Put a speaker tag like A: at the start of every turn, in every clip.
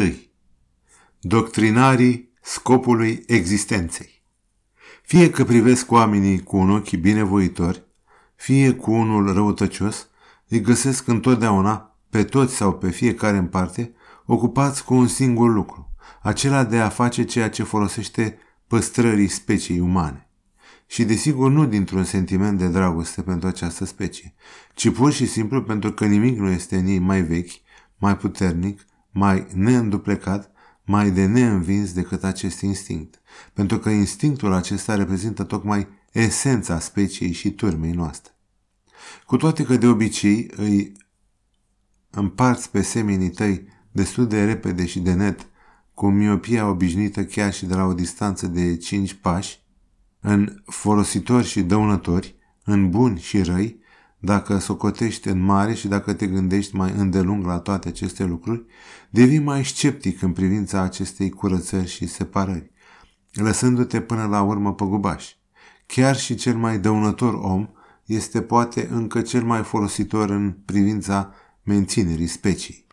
A: 1. Doctrinarii scopului existenței Fie că privesc oamenii cu un ochi binevoitor, fie cu unul răutăcios, îi găsesc întotdeauna, pe toți sau pe fiecare în parte, ocupați cu un singur lucru, acela de a face ceea ce folosește păstrării speciei umane. Și desigur nu dintr-un sentiment de dragoste pentru această specie, ci pur și simplu pentru că nimic nu este în ei mai vechi, mai puternic, mai neînduplecat, mai de neînvins decât acest instinct, pentru că instinctul acesta reprezintă tocmai esența speciei și turmei noastre. Cu toate că de obicei îi împarți pe seminii tăi destul de repede și de net, cu miopia obișnuită chiar și de la o distanță de 5 pași, în folositori și dăunători, în buni și răi, dacă socotești în mare și dacă te gândești mai îndelung la toate aceste lucruri, devii mai sceptic în privința acestei curățări și separări, lăsându-te până la urmă păgubași. Chiar și cel mai dăunător om este poate încă cel mai folositor în privința menținerii specii,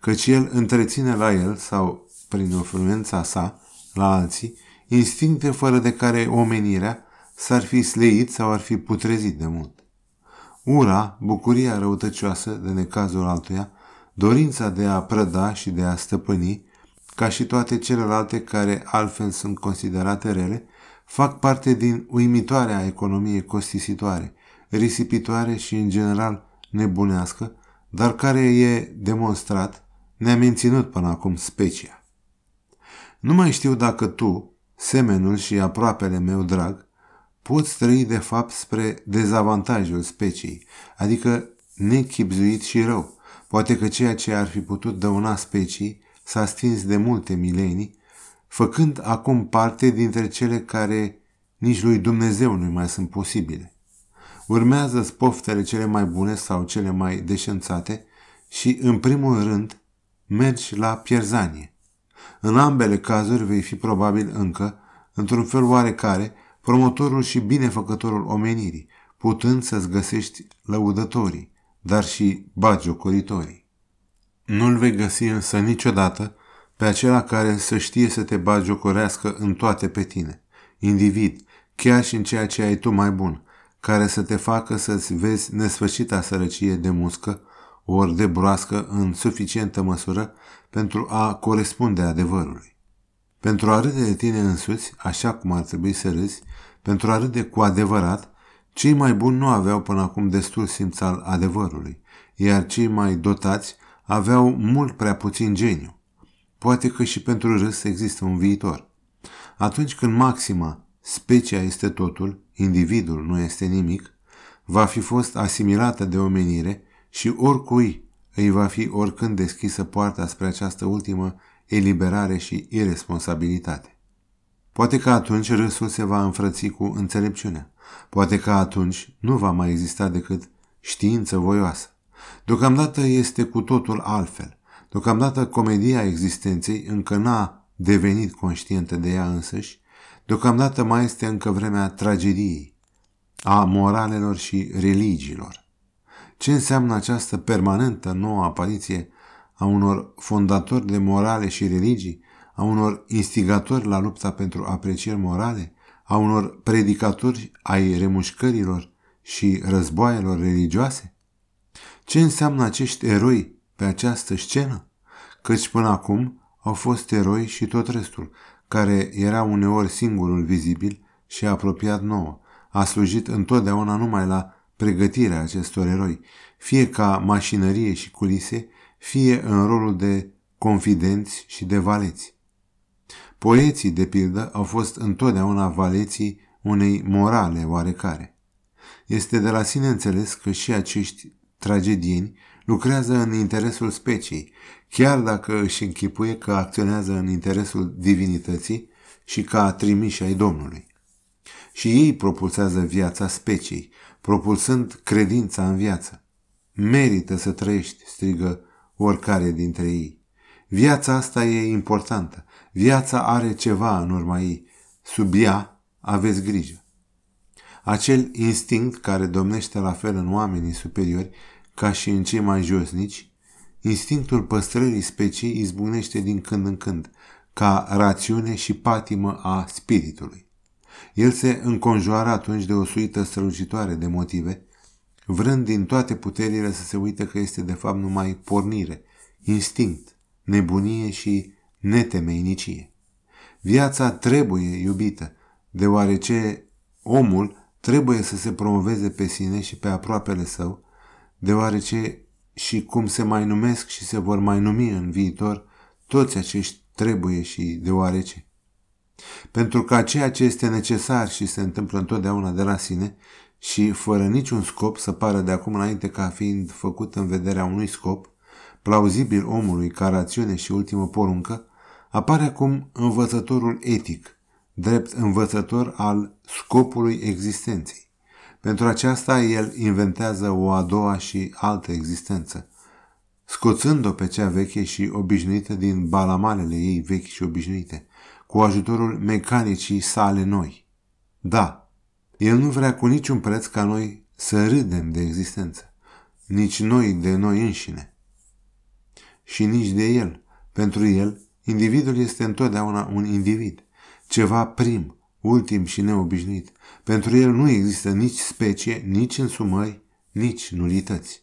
A: căci el întreține la el sau prin influența sa la alții instincte fără de care omenirea s-ar fi sleit sau ar fi putrezit de mult. Ura, bucuria răutăcioasă de necazul altuia, dorința de a prăda și de a stăpâni, ca și toate celelalte care altfel sunt considerate rele, fac parte din uimitoarea economie costisitoare, risipitoare și în general nebunească, dar care e demonstrat, ne-a menținut până acum specia. Nu mai știu dacă tu, semenul și aproapele meu drag, poți trăi de fapt spre dezavantajul speciei, adică nechipzuit și rău. Poate că ceea ce ar fi putut dăuna specii s-a stins de multe milenii, făcând acum parte dintre cele care nici lui Dumnezeu nu mai sunt posibile. Urmează spoftele cele mai bune sau cele mai deșențate și, în primul rând, mergi la pierzanie. În ambele cazuri vei fi probabil încă, într-un fel oarecare, promotorul și binefăcătorul omenirii, putând să-ți găsești lăudătorii, dar și bagiocoritorii. Nu-l vei găsi însă niciodată pe acela care să știe să te bagiocorească în toate pe tine, individ, chiar și în ceea ce ai tu mai bun, care să te facă să-ți vezi nesfârșita sărăcie de muscă ori de broască în suficientă măsură pentru a corespunde adevărului. Pentru a râde de tine însuți, așa cum ar trebui să râzi, pentru a râde cu adevărat, cei mai buni nu aveau până acum destul simț al adevărului, iar cei mai dotați aveau mult prea puțin geniu. Poate că și pentru râs există un viitor. Atunci când maxima, specia este totul, individul nu este nimic, va fi fost asimilată de omenire și oricui îi va fi oricând deschisă poarta spre această ultimă eliberare și irresponsabilitate. Poate că atunci râsul se va înfrăți cu înțelepciunea. Poate că atunci nu va mai exista decât știință voioasă. Deocamdată este cu totul altfel. Deocamdată comedia existenței încă n-a devenit conștientă de ea însăși. Deocamdată mai este încă vremea tragediei, a moralelor și religiilor. Ce înseamnă această permanentă nouă apariție a unor fondatori de morale și religii, a unor instigatori la lupta pentru aprecieri morale, a unor predicatori ai remușcărilor și războaielor religioase? Ce înseamnă acești eroi pe această scenă? Căci până acum au fost eroi și tot restul, care era uneori singurul vizibil și apropiat nouă, a slujit întotdeauna numai la pregătirea acestor eroi, fie ca mașinărie și culise, fie în rolul de confidenți și de valeți. Poeții, de pildă, au fost întotdeauna valeții unei morale oarecare. Este de la sine înțeles că și acești tragedieni lucrează în interesul speciei, chiar dacă își închipuie că acționează în interesul divinității și ca trimiși ai Domnului. Și ei propulsează viața speciei, propulsând credința în viață. Merită să trăiești, strigă oricare dintre ei. Viața asta e importantă. Viața are ceva în urma ei. Sub ea aveți grijă. Acel instinct care domnește la fel în oamenii superiori ca și în cei mai josnici, instinctul păstrării speciei izbunește din când în când, ca rațiune și patimă a spiritului. El se înconjoară atunci de o suită strălucitoare de motive, vrând din toate puterile să se uite că este de fapt numai pornire, instinct, nebunie și netemeinicie. Viața trebuie iubită, deoarece omul trebuie să se promoveze pe sine și pe aproapele său, deoarece și cum se mai numesc și se vor mai numi în viitor, toți acești trebuie și deoarece. Pentru că ceea ce este necesar și se întâmplă întotdeauna de la sine și fără niciun scop să pară de acum înainte ca fiind făcut în vederea unui scop, plauzibil omului ca rațiune și ultimă poruncă, apare acum învățătorul etic, drept învățător al scopului existenței. Pentru aceasta el inventează o a doua și altă existență, scoțând-o pe cea veche și obișnuită din balamalele ei vechi și obișnuite, cu ajutorul mecanicii sale noi. Da, el nu vrea cu niciun preț ca noi să râdem de existență, nici noi de noi înșine, și nici de El. Pentru El, individul este întotdeauna un individ, ceva prim, ultim și neobișnuit. Pentru El nu există nici specie, nici însumări, nici nulități.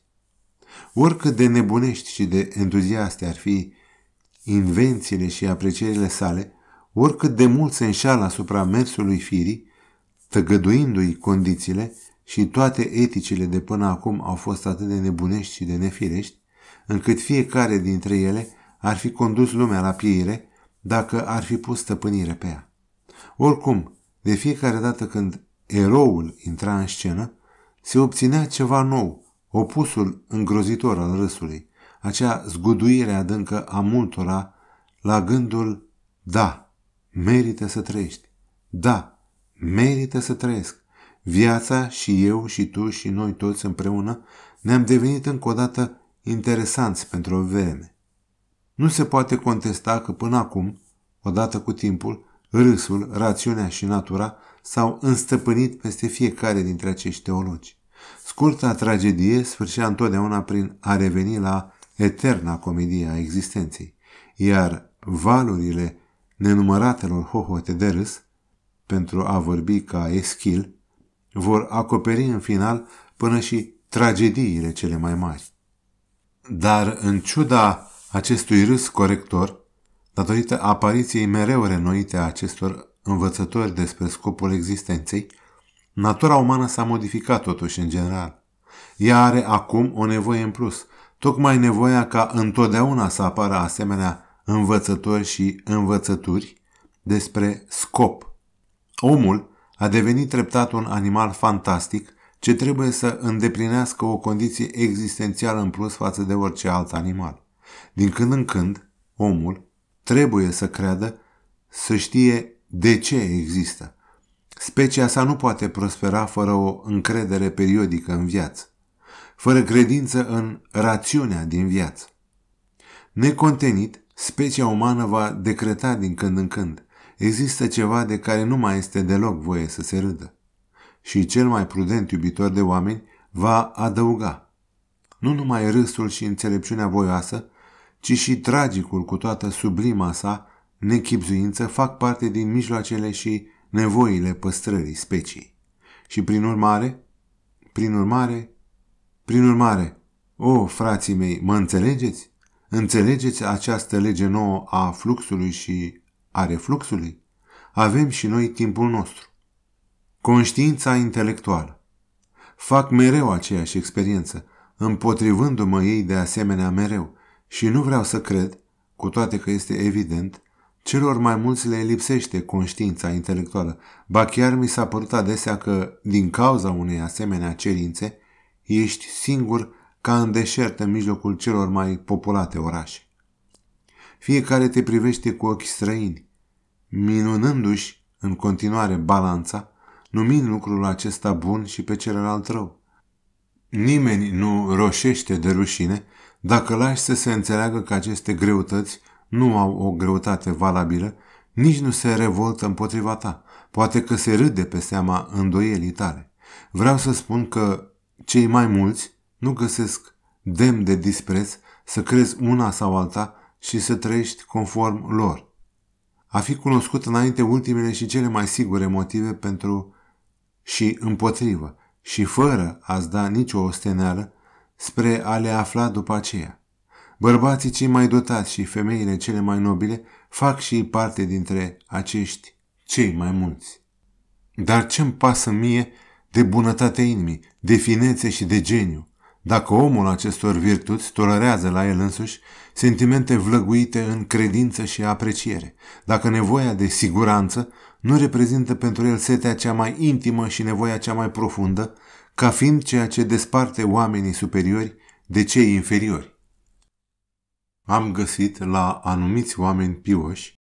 A: Oricât de nebunești și de entuziaste ar fi invențiile și aprecierile sale, oricât de mult se înșală asupra mersului firii, tăgăduindu-i condițiile și toate eticile de până acum au fost atât de nebunești și de nefirești, încât fiecare dintre ele ar fi condus lumea la pieire dacă ar fi pus stăpânire pe ea. Oricum, de fiecare dată când eroul intra în scenă, se obținea ceva nou, opusul îngrozitor al râsului, acea zguduire adâncă a multora la gândul da, merită să trăiești, da, Merită să trăiesc. Viața și eu și tu și noi toți împreună ne-am devenit încă o dată interesanți pentru o vreme. Nu se poate contesta că până acum, odată cu timpul, râsul, rațiunea și natura s-au înstăpânit peste fiecare dintre acești teologi. Scurta tragedie sfârșea întotdeauna prin a reveni la eterna comedie a existenței, iar valurile nenumăratelor hohote de râs pentru a vorbi ca Eschil, vor acoperi în final până și tragediile cele mai mari. Dar, în ciuda acestui râs corector, datorită apariției mereu renoite a acestor învățători despre scopul existenței, natura umană s-a modificat totuși în general. Ea are acum o nevoie în plus, tocmai nevoia ca întotdeauna să apară asemenea învățători și învățături despre scop Omul a devenit treptat un animal fantastic ce trebuie să îndeplinească o condiție existențială în plus față de orice alt animal. Din când în când, omul trebuie să creadă să știe de ce există. Specia sa nu poate prospera fără o încredere periodică în viață, fără credință în rațiunea din viață. Necontenit, specia umană va decreta din când în când. Există ceva de care nu mai este deloc voie să se râdă. Și cel mai prudent iubitor de oameni va adăuga. Nu numai râsul și înțelepciunea voioasă, ci și tragicul cu toată sublima sa nechipzuință fac parte din mijloacele și nevoile păstrării speciei. Și prin urmare, prin urmare, prin urmare, o, frații mei, mă înțelegeți? Înțelegeți această lege nouă a fluxului și a refluxului, avem și noi timpul nostru. Conștiința intelectuală. Fac mereu aceeași experiență, împotrivându-mă ei de asemenea mereu și nu vreau să cred, cu toate că este evident, celor mai mulți le lipsește conștiința intelectuală, ba chiar mi s-a părut adesea că, din cauza unei asemenea cerințe, ești singur ca în deșert în mijlocul celor mai populate orașe fiecare te privește cu ochi străini, minunându-și în continuare balanța, numind lucrul acesta bun și pe celălalt rău. Nimeni nu roșește de rușine dacă lași să se înțeleagă că aceste greutăți nu au o greutate valabilă, nici nu se revoltă împotriva ta. Poate că se râde pe seama îndoielii tale. Vreau să spun că cei mai mulți nu găsesc demn de dispreț să crezi una sau alta și să trăiești conform lor. A fi cunoscut înainte ultimele și cele mai sigure motive pentru și împotrivă și fără a-ți da nicio osteneală spre a le afla după aceea. Bărbații cei mai dotați și femeile cele mai nobile fac și parte dintre acești cei mai mulți. Dar ce-mi pasă mie de bunătatea inimii, de finețe și de geniu? Dacă omul acestor virtuți tolerează la el însuși sentimente vlăguite în credință și apreciere, dacă nevoia de siguranță nu reprezintă pentru el setea cea mai intimă și nevoia cea mai profundă, ca fiind ceea ce desparte oamenii superiori de cei inferiori. Am găsit la anumiți oameni pioși